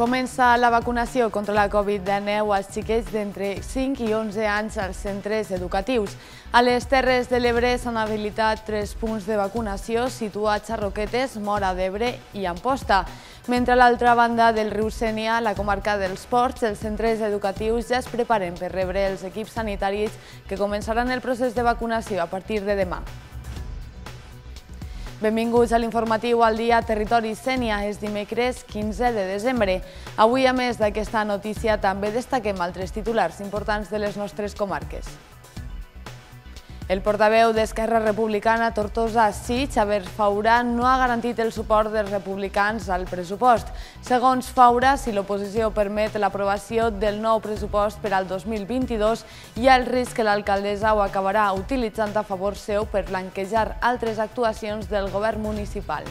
Comença la vacunació contra la Covid-19 als xiquets d'entre 5 i 11 anys als centres educatius. A les Terres de l'Ebre s'han habilitat tres punts de vacunació situats a Roquetes, Mora d'Ebre i Amposta. Mentre a l'altra banda del riu Sènia, la comarca dels Ports, els centres educatius ja es preparen per rebre els equips sanitaris que començaran el procés de vacunació a partir de demà. Benvinguts a l'informatiu al dia Territori Sènia. És dimecres 15 de desembre. Avui, a més d'aquesta notícia, també destaquem altres titulars importants de les nostres comarques. El portaveu d'Esquerra Republicana, Tortosa Sí, Xavier Faura, no ha garantit el suport dels republicans al pressupost. Segons Faura, si l'oposició permet l'aprovació del nou pressupost per al 2022, hi ha el risc que l'alcaldessa ho acabarà utilitzant a favor seu per blanquejar altres actuacions del govern municipal.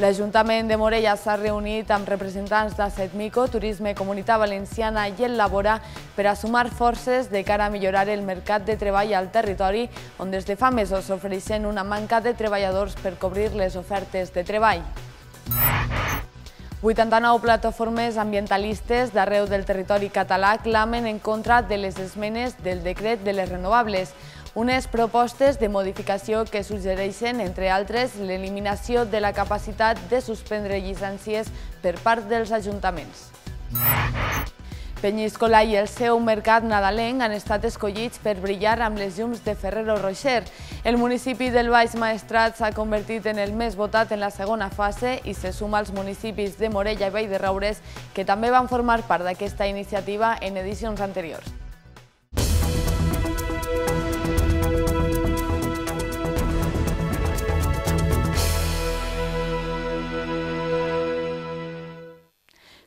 L'Ajuntament de Morella s'ha reunit amb representants de Setmico, Turisme, Comunitat Valenciana i el Labora per a sumar forces de cara a millorar el mercat de treball al territori, on des de fa mesos s'ofereixen una manca de treballadors per cobrir les ofertes de treball. 89 plataformes ambientalistes d'arreu del territori català clamen en contra de les esmenes del decret de les renovables. Unes propostes de modificació que suggereixen, entre altres, l'eliminació de la capacitat de suspendre llicències per part dels ajuntaments. Penyiscola i el seu mercat nadalenc han estat escollits per brillar amb les llums de Ferrero Rocher. El municipi del Baix Maestrat s'ha convertit en el més votat en la segona fase i se suma als municipis de Morella i Vall de Raures, que també van formar part d'aquesta iniciativa en edicions anteriors.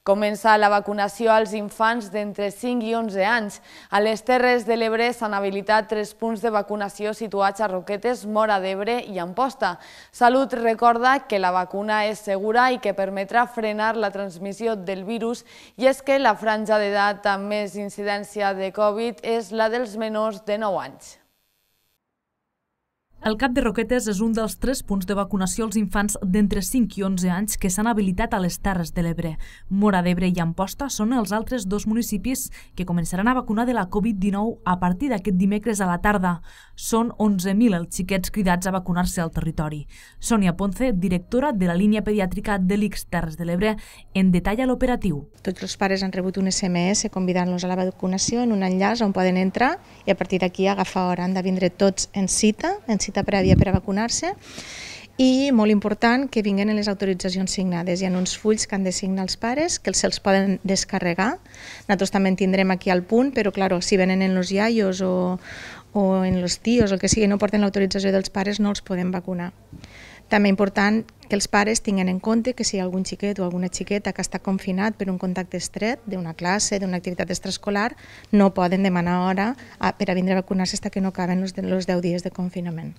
Comença la vacunació als infants d'entre 5 i 11 anys. A les Terres de l'Ebre s'han habilitat tres punts de vacunació situats a Roquetes, Mora d'Ebre i Amposta. Salut recorda que la vacuna és segura i que permetrà frenar la transmissió del virus i és que la franja d'edat amb més incidència de Covid és la dels menors de 9 anys. El Cap de Roquetes és un dels tres punts de vacunació als infants d'entre 5 i 11 anys que s'han habilitat a les Terres de l'Ebre. Mora d'Ebre i Amposta són els altres dos municipis que començaran a vacunar de la Covid-19 a partir d'aquest dimecres a la tarda. Són 11.000 els xiquets cridats a vacunar-se al territori. Sònia Ponce, directora de la línia pediàtrica de l'IX Terres de l'Ebre, en detalla l'operatiu. Tots els pares han rebut un SMS convidant-los a la vacunació en un enllaç on poden entrar i a partir d'aquí agafar hora. Han de vindre tots en cita, en cita cita prèvia per a vacunar-se i molt important que vinguen les autoritzacions signades. Hi ha uns fulls que han de signar els pares, que se'ls poden descarregar. Nosaltres també en tindrem aquí al punt, però claro, si venen en els iaios o, o en los tios el que sigui, no porten l'autorització dels pares, no els podem vacunar. També important que els pares tinguin en compte que si hi ha algun xiquet o alguna xiqueta que està confinat per un contacte estret d'una classe, d'una activitat extraescolar, no poden demanar hora ah, per a vindre a vacunar-se fins que no acaben els 10 dies de confinament.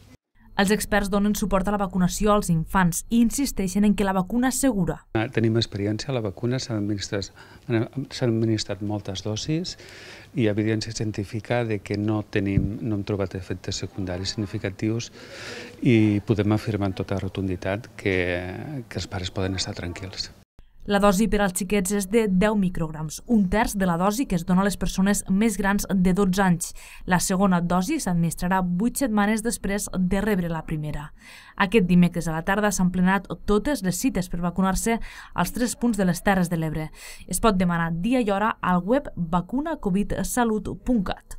Els experts donen suport a la vacunació als infants i insisteixen en que la vacuna és segura. Ah, tenim experiència, la vacuna s'han administrat, administrat moltes dosis i evidència científica de que no, tenim, no hem trobat efectes secundaris significatius i podem afirmar amb tota rotunditat que, que els pares poden estar tranquils. La dosi per als xiquets és de 10 micrograms, un terç de la dosi que es dona a les persones més grans de 12 anys. La segona dosi s'administrarà 8 setmanes després de rebre la primera. Aquest dimecres a la tarda s'han plenat totes les cites per vacunar-se als tres punts de les Terres de l'Ebre. Es pot demanar dia i hora al web vacunacovidsalut.cat.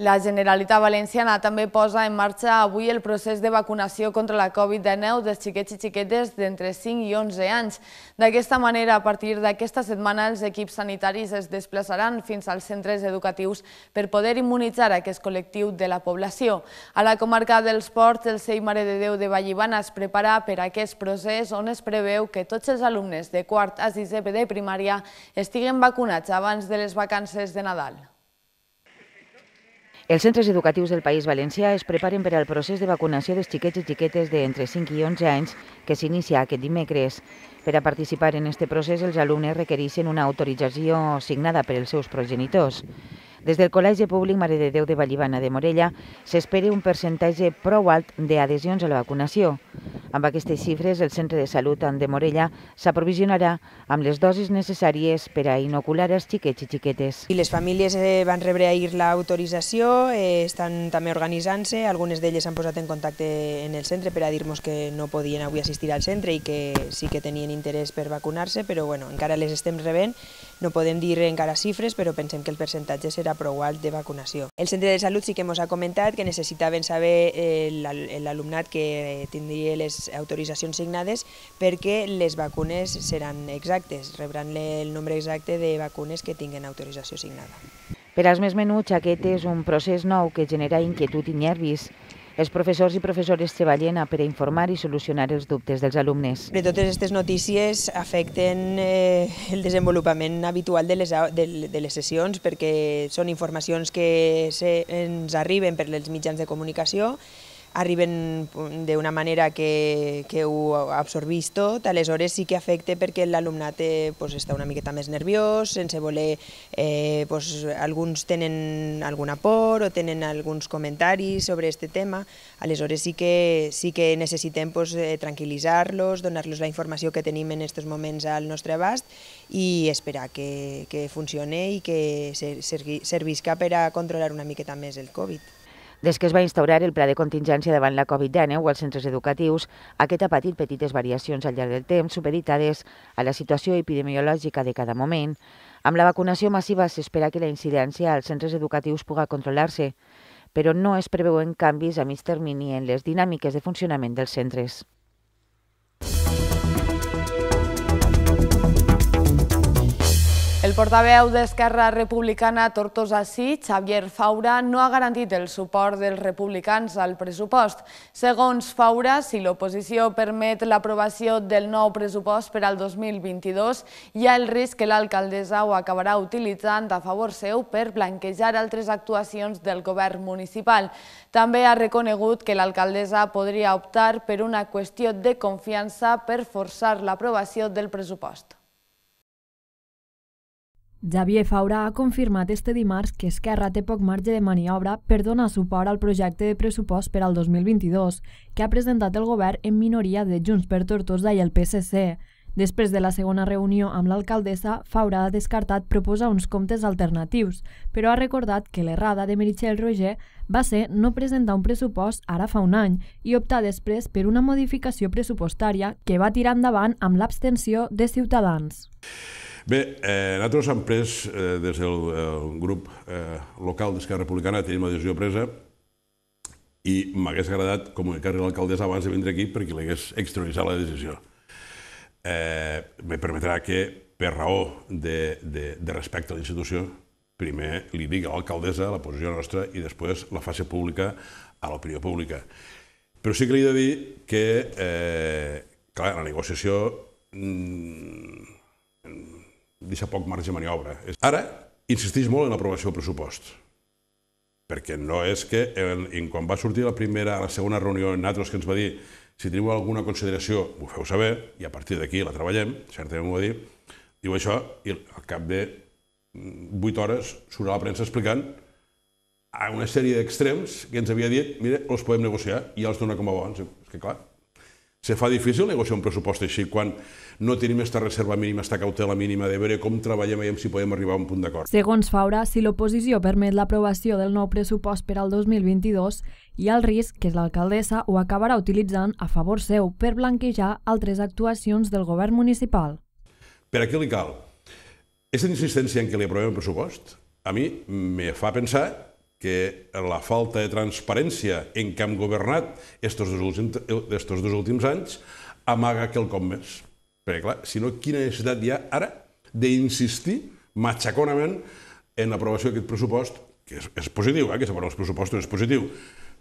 La Generalitat Valenciana també posa en marxa avui el procés de vacunació contra la Covid-19 dels xiquets i xiquetes d'entre 5 i 11 anys. D'aquesta manera, a partir d'aquesta setmana, els equips sanitaris es desplaçaran fins als centres educatius per poder immunitzar aquest col·lectiu de la població. A la comarca dels Ports, el Sei Mare de Déu de Vallivana es prepara per a aquest procés on es preveu que tots els alumnes de quart a sisè de primària estiguen vacunats abans de les vacances de Nadal. Els centres educatius del País Valencià es preparen per al procés de vacunació dels xiquets i xiquetes d'entre 5 i 11 anys que s'inicia aquest dimecres. Per a participar en aquest procés, els alumnes requereixen una autorització signada per els seus progenitors. Des del Col·legi Públic Mare de Déu de Vallivana de Morella s'espera un percentatge prou alt d'adhesions a la vacunació. Amb aquestes xifres, el Centre de Salut de Morella s'aprovisionarà amb les dosis necessàries per a inocular els xiquets i xiquetes. I les famílies eh, van rebre ahir l'autorització, eh, estan també organitzant-se, algunes d'elles s'han posat en contacte en el centre per a dir-nos que no podien avui assistir al centre i que sí que tenien interès per vacunar-se, però bueno, encara les estem rebent, no podem dir encara xifres, però pensem que el percentatge serà xifra prou alt de vacunació. El centre de salut sí que ens ha comentat que necessitaven saber eh, l'alumnat que eh, tindria les autoritzacions signades perquè les vacunes seran exactes, rebran el nombre exacte de vacunes que tinguen autorització signada. Per als més menuts, aquest és un procés nou que genera inquietud i nervis. Els professors i professores treballen per a informar i solucionar els dubtes dels alumnes. De totes aquestes notícies afecten eh, el desenvolupament habitual de les, de les sessions perquè són informacions que se, ens arriben per els mitjans de comunicació arriben mm, d'una manera que, que ho absorbís tot, aleshores sí que afecta perquè l'alumnat eh, pues, està una miqueta més nerviós, sense voler, eh, pues, alguns tenen alguna por o tenen alguns comentaris sobre aquest tema, aleshores sí que, sí que necessitem pues, eh, tranquil·litzar-los, donar-los la informació que tenim en aquests moments al nostre abast i esperar que, que funcione i que servisca per a controlar una miqueta més el Covid. Des que es va instaurar el pla de contingència davant la Covid-19 als centres educatius, aquest ha patit petites variacions al llarg del temps, supeditades a la situació epidemiològica de cada moment. Amb la vacunació massiva s'espera que la incidència als centres educatius puga controlar-se, però no es preveuen canvis a mig termini en les dinàmiques de funcionament dels centres. El portaveu d'Esquerra Republicana Tortosa Sí, Xavier Faura, no ha garantit el suport dels republicans al pressupost. Segons Faura, si l'oposició permet l'aprovació del nou pressupost per al 2022, hi ha el risc que l'alcaldessa ho acabarà utilitzant a favor seu per blanquejar altres actuacions del govern municipal. També ha reconegut que l'alcaldessa podria optar per una qüestió de confiança per forçar l'aprovació del pressupost. Xavier Faura ha confirmat este dimarts que Esquerra té poc marge de maniobra per donar suport al projecte de pressupost per al 2022 que ha presentat el govern en minoria de Junts per Tortosa i el PSC. Després de la segona reunió amb l'alcaldessa, Faura ha descartat proposar uns comptes alternatius, però ha recordat que l'errada de Meritxell Roger va ser no presentar un pressupost ara fa un any i optar després per una modificació pressupostària que va tirar endavant amb l'abstenció de Ciutadans. Bé, eh, nosaltres hem pres, eh, des del eh, grup eh, local d'Esquerra Republicana, tenim la decisió presa i m'hagués agradat comunicar-li a l'alcaldessa abans de vindre aquí perquè l'hagués externalitzat la decisió. Eh, me permetrà que, per raó de, de, de respecte a la institució, primer li digui a l'alcaldessa la posició nostra i després la faci pública a l'opinió pública. Però sí que li he de dir que, eh, clar, la negociació mm, deixa poc marge de maniobra. Ara, insistís molt en l'aprovació del pressupost, perquè no és que en, quan va sortir la primera, la segona reunió en Natros que ens va dir si teniu alguna consideració, ho feu saber, i a partir d'aquí la treballem, certament m'ho va dir, diu això, i al cap de 8 mm, hores surt a la premsa explicant a una sèrie d'extrems que ens havia dit, mira, els podem negociar, i ja els dona com a bons. És que clar, Se fa difícil negociar un pressupost així quan no tenim aquesta reserva mínima, aquesta cautela mínima de veure com treballem i si podem arribar a un punt d'acord. Segons Faura, si l'oposició permet l'aprovació del nou pressupost per al 2022, hi ha el risc que l'alcaldessa ho acabarà utilitzant a favor seu per blanquejar altres actuacions del govern municipal. Per a què li cal? Aquesta insistència en què li aprovem el pressupost a mi me fa pensar que la falta de transparència en què hem governat estos dos, últims, estos dos últims anys amaga quelcom més. Perquè, clar, si no, quina necessitat hi ha ara d'insistir matxaconament en l'aprovació d'aquest pressupost, que és, és positiu, eh, que s'aprova els pressupostos, és positiu,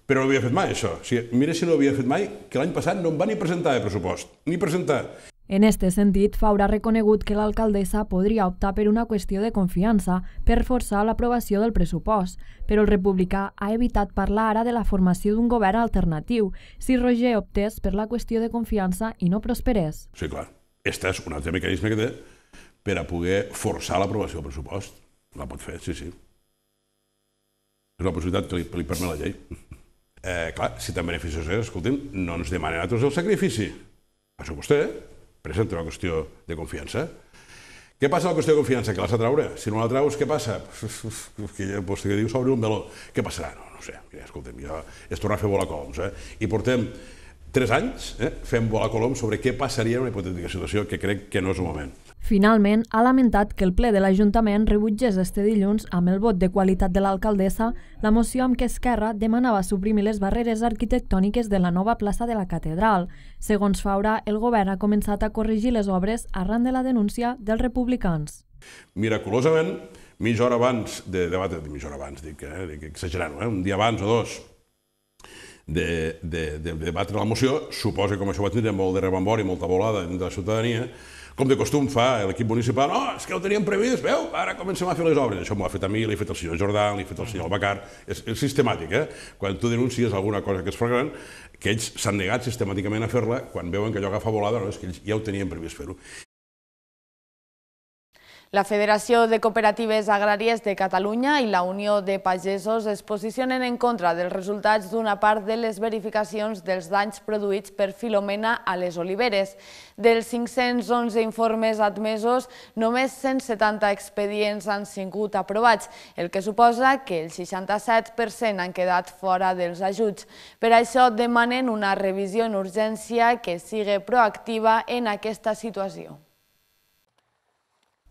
però no ho havia fet mai, això. O sigui, mira si no ho havia fet mai, que l'any passat no em va ni presentar de pressupost, ni presentar. En aquest sentit, Faura ha reconegut que l'alcaldessa podria optar per una qüestió de confiança per forçar l'aprovació del pressupost, però el republicà ha evitat parlar ara de la formació d'un govern alternatiu si Roger optés per la qüestió de confiança i no prosperés. Sí, clar. Aquest és un altre mecanisme que té per a poder forçar l'aprovació del pressupost. La pot fer, sí, sí. És una possibilitat que li, li permet la llei. Eh, clar, si tan beneficiós és, escolti'm, no ens demanen a tots el sacrifici. Això vostè, eh? presenta una qüestió de confiança. Què passa amb la qüestió de confiança? Que l'has de treure. Si no la traus, què passa? Que, pues, doncs, que dius, s'obre un meló. Què passarà? No, no sé. Mira, escolta'm, ja es torna a fer volar coloms. Eh? I portem tres anys eh, fent volar coloms sobre què passaria en una hipotètica situació que crec que no és el moment. Finalment, ha lamentat que el ple de l'Ajuntament rebutgés este dilluns, amb el vot de qualitat de l'alcaldessa, la moció amb què Esquerra demanava suprimir les barreres arquitectòniques de la nova plaça de la catedral. Segons Faura, el govern ha començat a corregir les obres arran de la denúncia dels republicans. Miraculosament, mitja hora abans de debat, mitja hora abans, dic, eh, dic exagerant, eh, un dia abans o dos, de, de, de, de debatre la moció, suposa que com això va tindre molt de rebambor i molta volada de la ciutadania, com de costum fa l'equip municipal, oh, és que ho teníem previst, veu, ara comencem a fer les obres. Això m'ho ha fet a mi, l'he fet al senyor Jordà, l'he fet al senyor Albacar, és, és sistemàtic, eh? Quan tu denuncies alguna cosa que és flagrant, que ells s'han negat sistemàticament a fer-la quan veuen que allò agafa volada, no, és que ells ja ho tenien previst fer-ho. La Federació de Cooperatives Agràries de Catalunya i la Unió de Pagesos es posicionen en contra dels resultats d'una part de les verificacions dels danys produïts per Filomena a les oliveres. Dels 511 informes admesos, només 170 expedients han sigut aprovats, el que suposa que el 67% han quedat fora dels ajuts. Per això demanen una revisió en urgència que sigui proactiva en aquesta situació.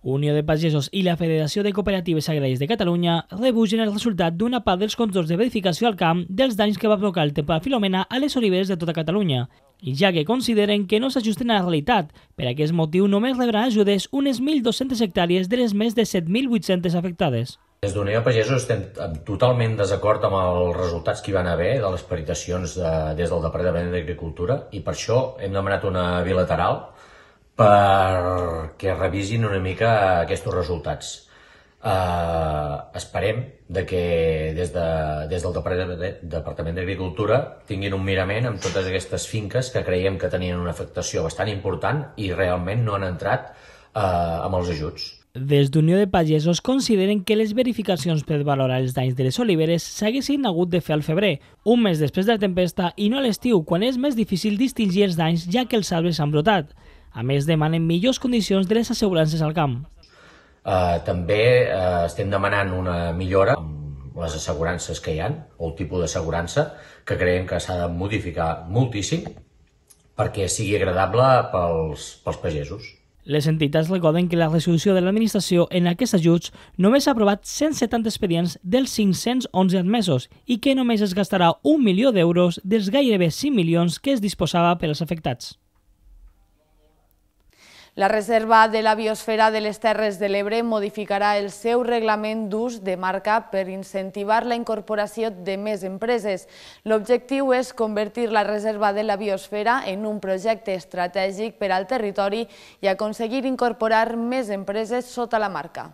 Unió de Pagesos i la Federació de Cooperatives Agràries de Catalunya rebutgen el resultat d'una part dels controls de verificació al camp dels danys que va provocar el temporal Filomena a les oliveres de tota Catalunya, i ja que consideren que no s'ajusten a la realitat. Per aquest motiu només rebran ajudes unes 1.200 hectàrees de les més de 7.800 afectades. Des d'Unió de Pagesos estem totalment desacord amb els resultats que hi van haver de les peritacions de, des del Departament d'Agricultura i per això hem demanat una bilateral perquè revisin una mica aquests resultats. Eh, esperem de que des, de, des del Departament d'Agricultura tinguin un mirament amb totes aquestes finques que creiem que tenien una afectació bastant important i realment no han entrat eh, amb els ajuts. Des d'Unió de Pagesos consideren que les verificacions per valorar els danys de les oliveres s'haguessin hagut de fer al febrer, un mes després de la tempesta i no a l'estiu, quan és més difícil distingir els danys ja que els arbres s'han brotat. A més, demanen millors condicions de les assegurances al camp. Uh, també uh, estem demanant una millora amb les assegurances que hi han, o el tipus d'assegurança, que creiem que s'ha de modificar moltíssim perquè sigui agradable pels, pels pagesos. Les entitats recorden que la resolució de l'administració en aquests ajuts només ha aprovat 170 expedients dels 511 admesos i que només es gastarà un milió d'euros dels gairebé 5 milions que es disposava per als afectats. La Reserva de la Biosfera de les Terres de l'Ebre modificarà el seu reglament d'ús de marca per incentivar la incorporació de més empreses. L'objectiu és convertir la Reserva de la Biosfera en un projecte estratègic per al territori i aconseguir incorporar més empreses sota la marca.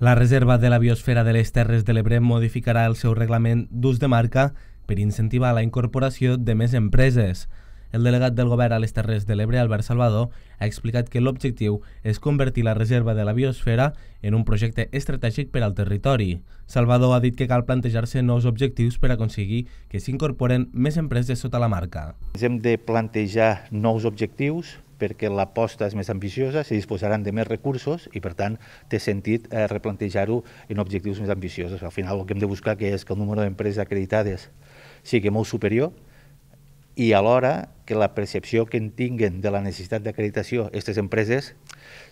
La Reserva de la Biosfera de les Terres de l'Ebre modificarà el seu reglament d'ús de marca per incentivar la incorporació de més empreses. El delegat del govern a les Terres de l'Ebre, Albert Salvador, ha explicat que l'objectiu és convertir la reserva de la biosfera en un projecte estratègic per al territori. Salvador ha dit que cal plantejar-se nous objectius per aconseguir que s'incorporen més empreses sota la marca. Hem de plantejar nous objectius perquè l'aposta és més ambiciosa, s'hi disposaran de més recursos i, per tant, té sentit eh, replantejar-ho en objectius més ambiciosos. Al final, el que hem de buscar que és que el número d'empreses acreditades sigui molt superior i alhora que la percepció que en tinguen de la necessitat d'acreditació aquestes empreses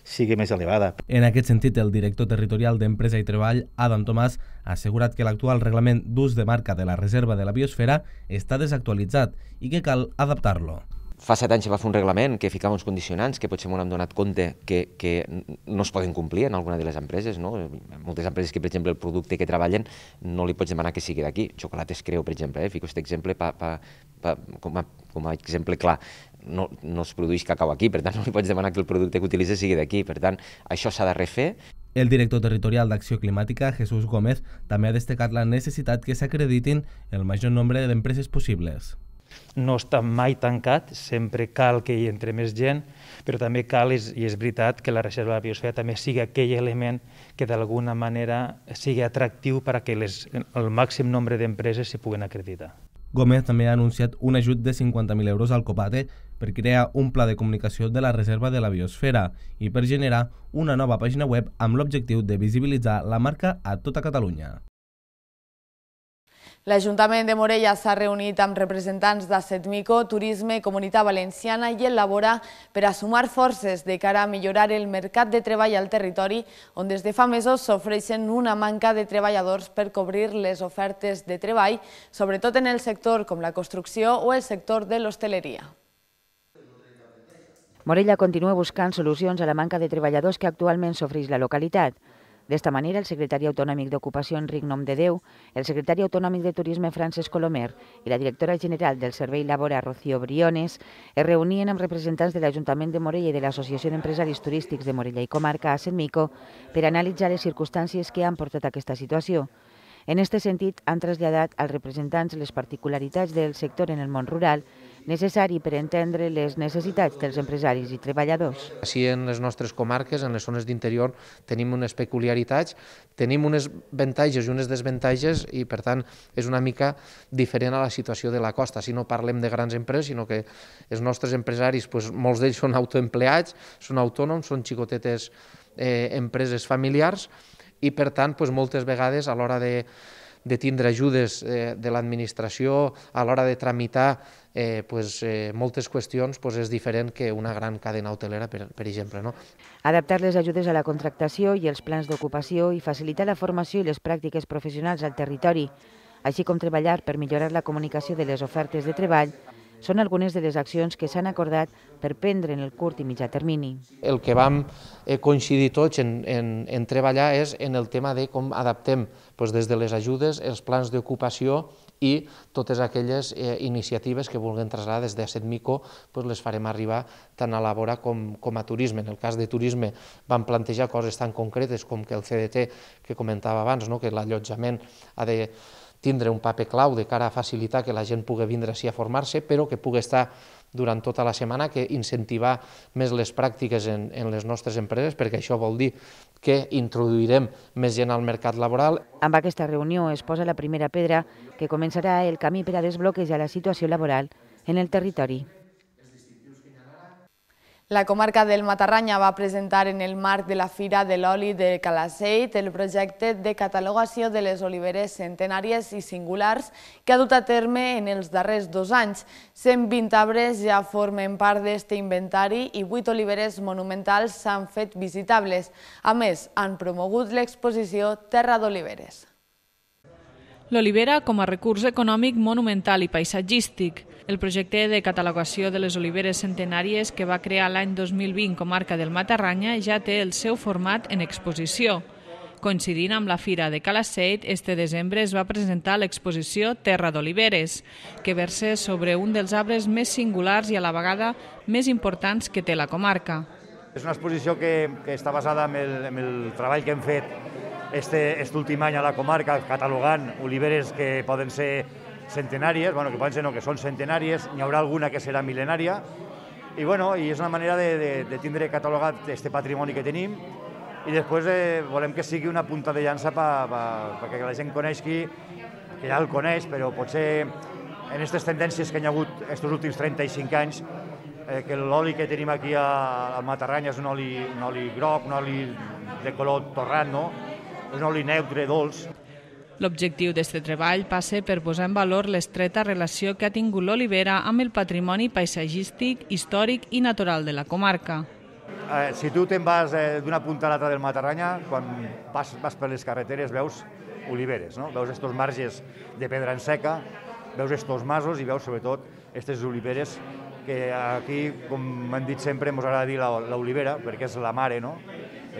sigui més elevada. En aquest sentit, el director territorial d'Empresa i Treball, Adam Tomàs, ha assegurat que l'actual reglament d'ús de marca de la Reserva de la Biosfera està desactualitzat i que cal adaptar-lo. Fa set anys se va fer un reglament que ficava uns condicionants que potser m'ho hem donat compte que, que no es poden complir en alguna de les empreses. No? Moltes empreses que, per exemple, el producte que treballen no li pots demanar que sigui d'aquí. es Creu, per exemple, eh? fico aquest exemple pa, pa, pa, com, a, com a exemple clar no, no es produeix cacau aquí, per tant no li pots demanar que el producte que utilitzes sigui d'aquí, per tant això s'ha de refer. El director territorial d'Acció Climàtica, Jesús Gómez, també ha destacat la necessitat que s'acreditin el major nombre d'empreses possibles no està mai tancat, sempre cal que hi entre més gent, però també cal, és, i és veritat, que la reserva de la biosfera també sigui aquell element que d'alguna manera sigui atractiu perquè les, el màxim nombre d'empreses s'hi puguen acreditar. Gómez també ha anunciat un ajut de 50.000 euros al Copate per crear un pla de comunicació de la Reserva de la Biosfera i per generar una nova pàgina web amb l'objectiu de visibilitzar la marca a tota Catalunya. L'Ajuntament de Morella s'ha reunit amb representants de Setmico, Turisme, Comunitat Valenciana i Elabora per a sumar forces de cara a millorar el mercat de treball al territori, on des de fa mesos s'ofreixen una manca de treballadors per cobrir les ofertes de treball, sobretot en el sector com la construcció o el sector de l'hostaleria. Morella continua buscant solucions a la manca de treballadors que actualment s'ofreix la localitat. D'esta manera, el secretari autonòmic d'Ocupació, Enric Déu, el secretari autonòmic de Turisme, Francesc Colomer, i la directora general del Servei Labora, Rocío Briones, es reunien amb representants de l'Ajuntament de Morella i de l'Associació d'Empresaris Turístics de Morella i Comarca, a Senmico, per analitzar les circumstàncies que han portat a aquesta situació. En aquest sentit, han traslladat als representants les particularitats del sector en el món rural necessari per entendre les necessitats dels empresaris i treballadors. Així en les nostres comarques, en les zones d'interior, tenim unes peculiaritats, tenim unes avantatges i unes desavantatges i per tant és una mica diferent a la situació de la costa. Si no parlem de grans empreses, sinó que els nostres empresaris, doncs, molts d'ells són autoempleats, són autònoms, són xicotetes eh, empreses familiars i per tant doncs, moltes vegades a l'hora de, de tindre ajudes eh, de l'administració, a l'hora de tramitar eh, pues, eh, moltes qüestions pues, és diferent que una gran cadena hotelera, per, per exemple. No? Adaptar les ajudes a la contractació i els plans d'ocupació i facilitar la formació i les pràctiques professionals al territori, així com treballar per millorar la comunicació de les ofertes de treball són algunes de les accions que s'han acordat per prendre en el curt i mitjà termini. El que vam eh, coincidir tots en, en, en treballar és en el tema de com adaptem doncs des de les ajudes els plans d'ocupació i totes aquelles eh, iniciatives que vulguen traslladar des de Setmico pues, les farem arribar tant a la vora com, com a turisme. En el cas de turisme vam plantejar coses tan concretes com que el CDT que comentava abans, no? que l'allotjament ha de tindre un paper clau de cara a facilitar que la gent pugui vindre així a formar-se, però que pugui estar durant tota la setmana, que incentivar més les pràctiques en, en les nostres empreses, perquè això vol dir que introduirem més gent al mercat laboral. Amb aquesta reunió es posa la primera pedra que començarà el camí per a desbloquejar la situació laboral en el territori. La comarca del Matarranya va presentar en el marc de la Fira de l'Oli de Calaceit el projecte de catalogació de les oliveres centenàries i singulars que ha dut a terme en els darrers dos anys. 120 arbres ja formen part d'aquest inventari i 8 oliveres monumentals s'han fet visitables. A més, han promogut l'exposició Terra d'Oliveres l'olivera com a recurs econòmic monumental i paisatgístic. El projecte de catalogació de les oliveres centenàries que va crear l'any 2020 comarca del Matarranya ja té el seu format en exposició. Coincidint amb la Fira de Calaceit, este desembre es va presentar l'exposició Terra d'Oliveres, que versa sobre un dels arbres més singulars i a la vegada més importants que té la comarca. És una exposició que, que està basada en el, en el treball que hem fet este, este últim any a la comarca catalogant oliveres que poden ser centenàries, bueno, que poden ser no, que són centenàries, n'hi haurà alguna que serà mil·lenària, i, bueno, i és una manera de, de, de tindre catalogat este patrimoni que tenim i després eh, volem que sigui una punta de llança perquè pa, pa, pa la gent coneixi, que ja el coneix, però potser en aquestes tendències que hi ha hagut aquests últims 35 anys, eh, que l'oli que tenim aquí a, a Matarranya és un oli, un oli groc, un oli de color torrat, no? un oli neutre, dolç. L'objectiu d'aquest treball passa per posar en valor l'estreta relació que ha tingut l'olivera amb el patrimoni paisatgístic, històric i natural de la comarca. Eh, si tu te'n vas eh, d'una punta a l'altra del Matarranya, quan vas, vas per les carreteres veus oliveres, no? veus aquests marges de pedra en seca, veus aquests masos i veus sobretot aquestes oliveres que aquí, com m'han dit sempre, ens agrada dir l'olivera, perquè és la mare, no?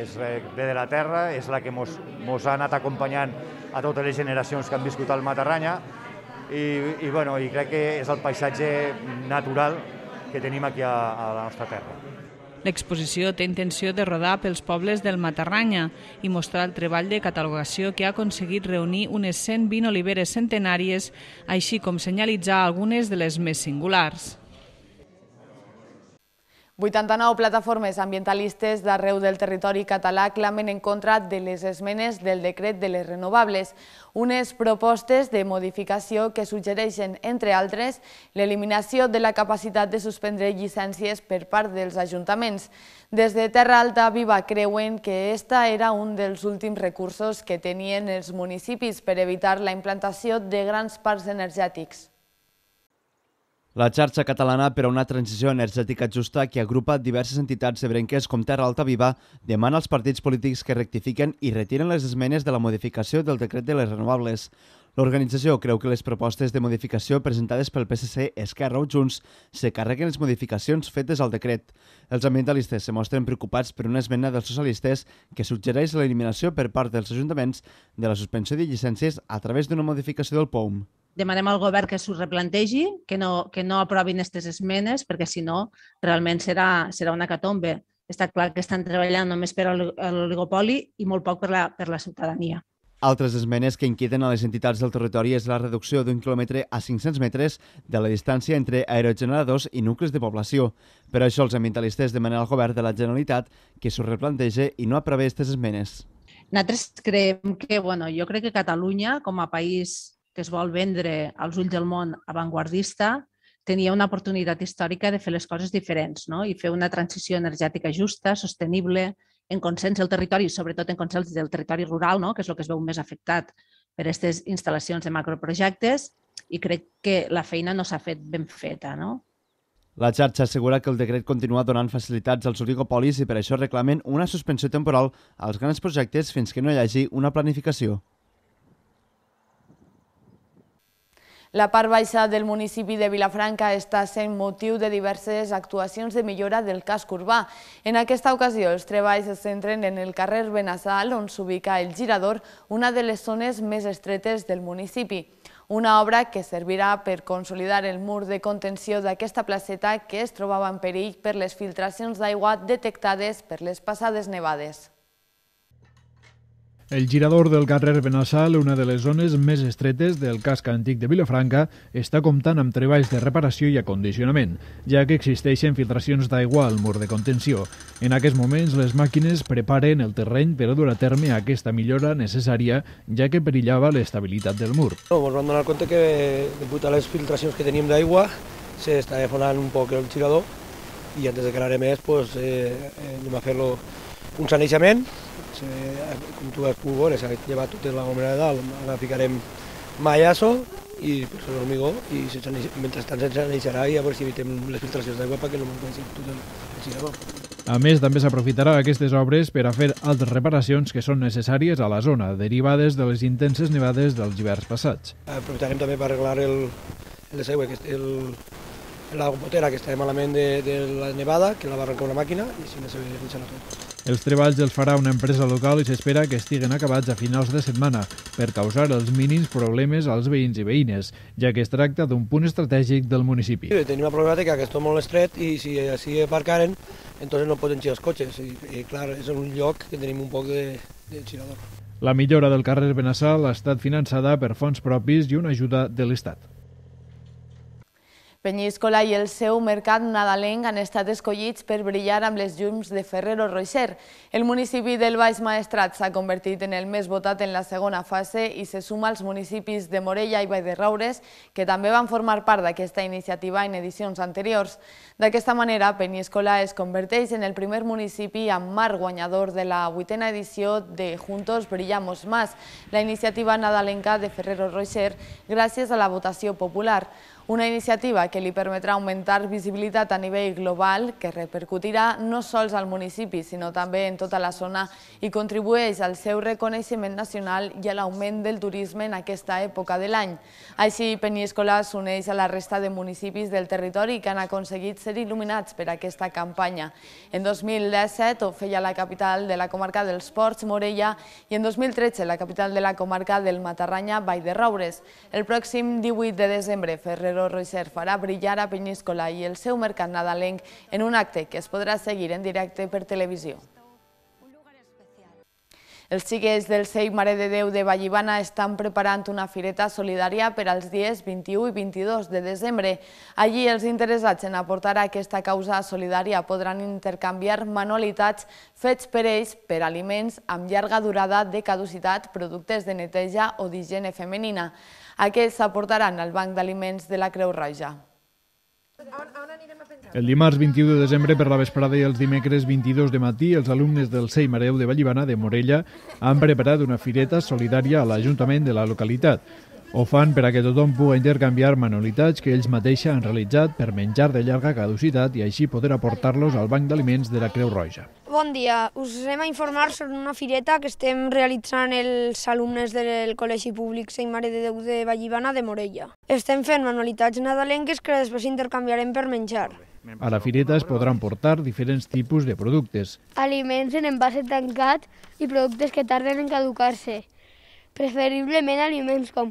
és, ve de la terra, és la que mos, mos ha anat acompanyant a totes les generacions que han viscut al Matarranya i, i, bueno, i crec que és el paisatge natural que tenim aquí a, a la nostra terra. L'exposició té intenció de rodar pels pobles del Matarranya i mostrar el treball de catalogació que ha aconseguit reunir unes 120 oliveres centenàries, així com senyalitzar algunes de les més singulars. 89 plataformes ambientalistes d'arreu del territori català clamen en contra de les esmenes del decret de les renovables, unes propostes de modificació que suggereixen, entre altres, l'eliminació de la capacitat de suspendre llicències per part dels ajuntaments. Des de Terra Alta Viva creuen que esta era un dels últims recursos que tenien els municipis per evitar la implantació de grans parcs energètics. La xarxa catalana per a una transició energètica justa que agrupa diverses entitats ebrenques com Terra Alta Viva demana als partits polítics que rectifiquen i retiren les esmenes de la modificació del decret de les renovables. L'organització creu que les propostes de modificació presentades pel PSC, Esquerra o Junts se carreguen les modificacions fetes al decret. Els ambientalistes se mostren preocupats per una esmena dels socialistes que suggereix l'eliminació per part dels ajuntaments de la suspensió de llicències a través d'una modificació del POUM demanem al govern que s'ho replantegi, que no, que no aprovin aquestes esmenes, perquè si no, realment serà, serà una catombe. Està clar que estan treballant només per a l'oligopoli i molt poc per la, per la ciutadania. Altres esmenes que inquieten a les entitats del territori és la reducció d'un quilòmetre a 500 metres de la distància entre aerogeneradors i nuclis de població. Per això els ambientalistes demanen al govern de la Generalitat que s'ho replantege i no aprovi aquestes esmenes. Nosaltres creiem que, bueno, jo crec que Catalunya, com a país que es vol vendre als ulls del món avantguardista, tenia una oportunitat històrica de fer les coses diferents no? i fer una transició energètica justa, sostenible, en consens del territori, sobretot en consens del territori rural, no? que és el que es veu més afectat per aquestes instal·lacions de macroprojectes, i crec que la feina no s'ha fet ben feta. No? La xarxa assegura que el decret continua donant facilitats als oligopolis i per això reclamen una suspensió temporal als grans projectes fins que no hi hagi una planificació. La part baixa del municipi de Vilafranca està sent motiu de diverses actuacions de millora del casc urbà. En aquesta ocasió, els treballs es centren en el carrer Benassal, on s'ubica el Girador, una de les zones més estretes del municipi. Una obra que servirà per consolidar el mur de contenció d'aquesta placeta que es trobava en perill per les filtracions d'aigua detectades per les passades nevades. El girador del carrer Benassal, una de les zones més estretes del casc antic de Vilafranca, està comptant amb treballs de reparació i acondicionament, ja que existeixen filtracions d'aigua al mur de contenció. En aquests moments, les màquines preparen el terreny per a dur a terme aquesta millora necessària, ja que perillava l'estabilitat del mur. No, ens vam donar compte que, degut a les filtracions que teníem d'aigua, s'està defonant un poc el girador i antes de que anaré més, pues, eh, eh, anem a fer-lo un sanejament eh, com tu vas pogut veure, s'ha llevat tota la gomera de dalt, ara ficarem maiasso i per hormigó, i mentre tant se'ns aneixarà i si evitem les filtracions d'aigua perquè no m'encaixin tot el, el A més, també s'aprofitarà aquestes obres per a fer altres reparacions que són necessàries a la zona, derivades de les intenses nevades dels hiverns passats. Aprofitarem també per arreglar el, el desaigüe, el, la gotera que està malament de, de la nevada, que la va arrencar una màquina i si no se ve tot. Els treballs els farà una empresa local i s'espera que estiguen acabats a finals de setmana per causar els mínims problemes als veïns i veïnes, ja que es tracta d'un punt estratègic del municipi. tenim la problemàtica que és molt estret i si així aparcaren, entonces no poden girar els cotxes. I, i clar, és un lloc que tenim un poc de, de girador. La millora del carrer Benassal ha estat finançada per fons propis i una ajuda de l'Estat. Penyiscola i el seu mercat nadalenc han estat escollits per brillar amb les llums de Ferrero Roixer. El municipi del Baix Maestrat s'ha convertit en el més votat en la segona fase i se suma als municipis de Morella i Vall de Raures, que també van formar part d'aquesta iniciativa en edicions anteriors. D'aquesta manera, Penyiscola es converteix en el primer municipi amb mar guanyador de la vuitena edició de Juntos Brillamos Más, la iniciativa nadalenca de Ferrero Roixer, gràcies a la votació popular. Una iniciativa que li permetrà augmentar visibilitat a nivell global que repercutirà no sols al municipi sinó també en tota la zona i contribueix al seu reconeixement nacional i a l'augment del turisme en aquesta època de l'any. Així, Peníscola s'uneix a la resta de municipis del territori que han aconseguit ser il·luminats per aquesta campanya. En 2017 ho feia la capital de la comarca dels Ports, Morella, i en 2013 la capital de la comarca del Matarranya, Vall de Roures. El pròxim 18 de desembre, Ferrero Pedro Roiser farà brillar a Peñíscola i el seu mercat nadalenc en un acte que es podrà seguir en directe per televisió. Els xiquets del Seix Mare de Déu de Vallibana estan preparant una fireta solidària per als dies 21 i 22 de desembre. Allí els interessats en aportar a aquesta causa solidària podran intercanviar manualitats fets per ells per aliments amb llarga durada de caducitat, productes de neteja o d'higiene femenina. Aquests s'aportaran al Banc d'Aliments de la Creu Roja. El dimarts 21 de desembre per la vesprada i els dimecres 22 de matí, els alumnes del Sei Mareu de Vallivana de Morella han preparat una fireta solidària a l'Ajuntament de la localitat. Ho fan per a que tothom pugui intercanviar manualitats que ells mateixos han realitzat per menjar de llarga caducitat i així poder aportar-los al Banc d'Aliments de la Creu Roja. Bon dia, us anem a informar sobre una fireta que estem realitzant els alumnes del Col·legi Públic Sant Mare de Déu de Vallivana de Morella. Estem fent manualitats nadalenques que després intercanviarem per menjar. A la fireta es podran portar diferents tipus de productes. Aliments en envase tancat i productes que tarden en caducar-se. Preferiblement aliments com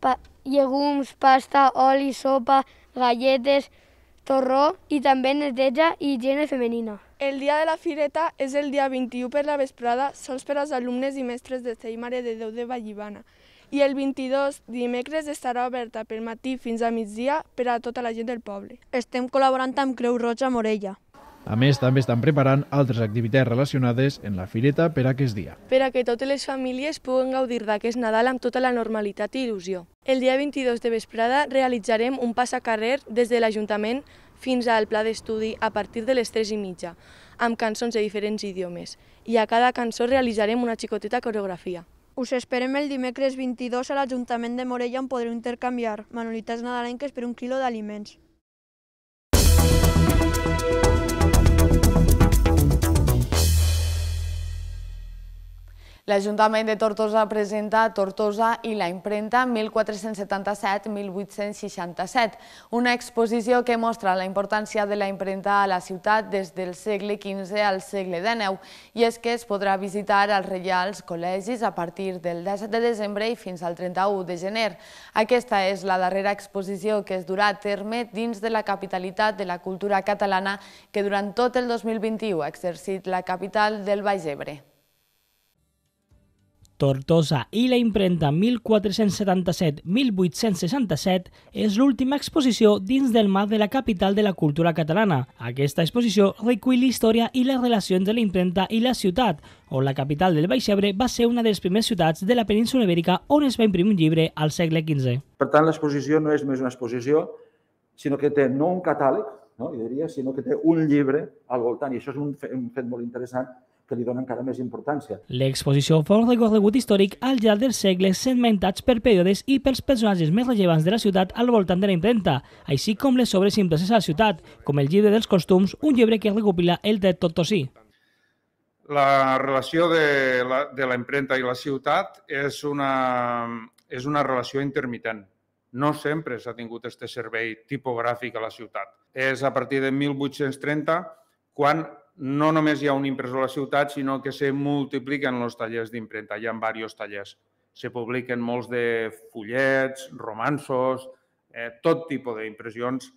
pa llegums, pasta, oli, sopa, galletes, torró i també neteja i higiene femenina. El dia de la fireta és el dia 21 per la vesprada, sols per als alumnes i mestres de Sei Mare de Déu de Vallibana. I el 22 dimecres estarà oberta pel matí fins a migdia per a tota la gent del poble. Estem col·laborant amb Creu Roja Morella. A més, també estan preparant altres activitats relacionades en la fireta per a aquest dia. Per a que totes les famílies puguen gaudir d'aquest Nadal amb tota la normalitat i il·lusió. El dia 22 de vesprada realitzarem un carrer des de l'Ajuntament fins al pla d'estudi a partir de les 3 i mitja, amb cançons de diferents idiomes, i a cada cançó realitzarem una xicoteta coreografia. Us esperem el dimecres 22 a l'Ajuntament de Morella on podreu intercanviar manualitats nadalenques per un quilo d'aliments. L'Ajuntament de Tortosa presenta Tortosa i la impremta 1477-1867, una exposició que mostra la importància de la impremta a la ciutat des del segle XV al segle XIX, i és que es podrà visitar als reials col·legis a partir del 17 de desembre i fins al 31 de gener. Aquesta és la darrera exposició que es durà a terme dins de la capitalitat de la cultura catalana que durant tot el 2021 ha exercit la capital del Baix Ebre. Tortosa i la impremta 1477-1867 és l'última exposició dins del marc de la capital de la cultura catalana. Aquesta exposició recull l'història i les relacions de la impremta i la ciutat, on la capital del Baix Ebre va ser una de les primeres ciutats de la península ibèrica on es va imprimir un llibre al segle XV. Per tant, l'exposició no és més una exposició, sinó que té no un catàleg, no, diria, sinó que té un llibre al voltant, i això és un fet molt interessant, que li dona encara més importància. L'exposició fou un recorregut històric al llarg dels segles segmentats per períodes i pels personatges més rellevants de la ciutat al voltant de la imprenta, així com les obres impreses a la ciutat, com el llibre dels costums, un llibre que recopila el de Totosí. La relació de la, de la imprenta i la ciutat és una, és una relació intermitent. No sempre s'ha tingut aquest servei tipogràfic a la ciutat. És a partir de 1830 quan no només hi ha un impressor a la ciutat, sinó que se multipliquen els tallers d'impremta. Hi ha diversos tallers. Se publiquen molts de fullets, romansos, eh, tot tipus d'impressions.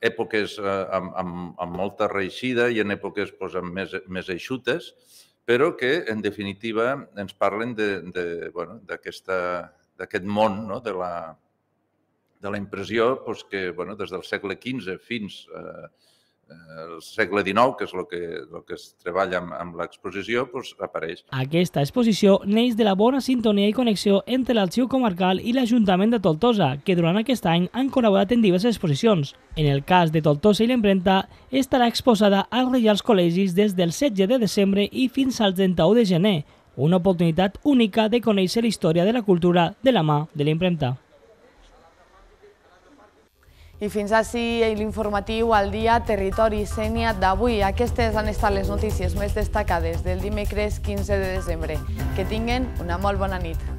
Èpoques eh, amb, amb, amb molta reeixida i en èpoques doncs, amb més, més eixutes, però que, en definitiva, ens parlen d'aquest bueno, món no? de, la, de la impressió doncs, que, bueno, des del segle XV fins... Eh, el segle XIX, que és el que, el que es treballa amb, amb l'exposició, doncs apareix. Aquesta exposició neix de la bona sintonia i connexió entre l'Arxiu Comarcal i l'Ajuntament de Toltosa, que durant aquest any han col·laborat en diverses exposicions. En el cas de Toltosa i l'Empremta, estarà exposada als Reials Col·legis des del 16 de desembre i fins al 31 de gener, una oportunitat única de conèixer la història de la cultura de la mà de l'Empremta. I fins ací l'informatiu al dia Territori Sènia d'avui. Aquestes han estat les notícies més destacades del dimecres 15 de desembre. Que tinguen una molt bona nit.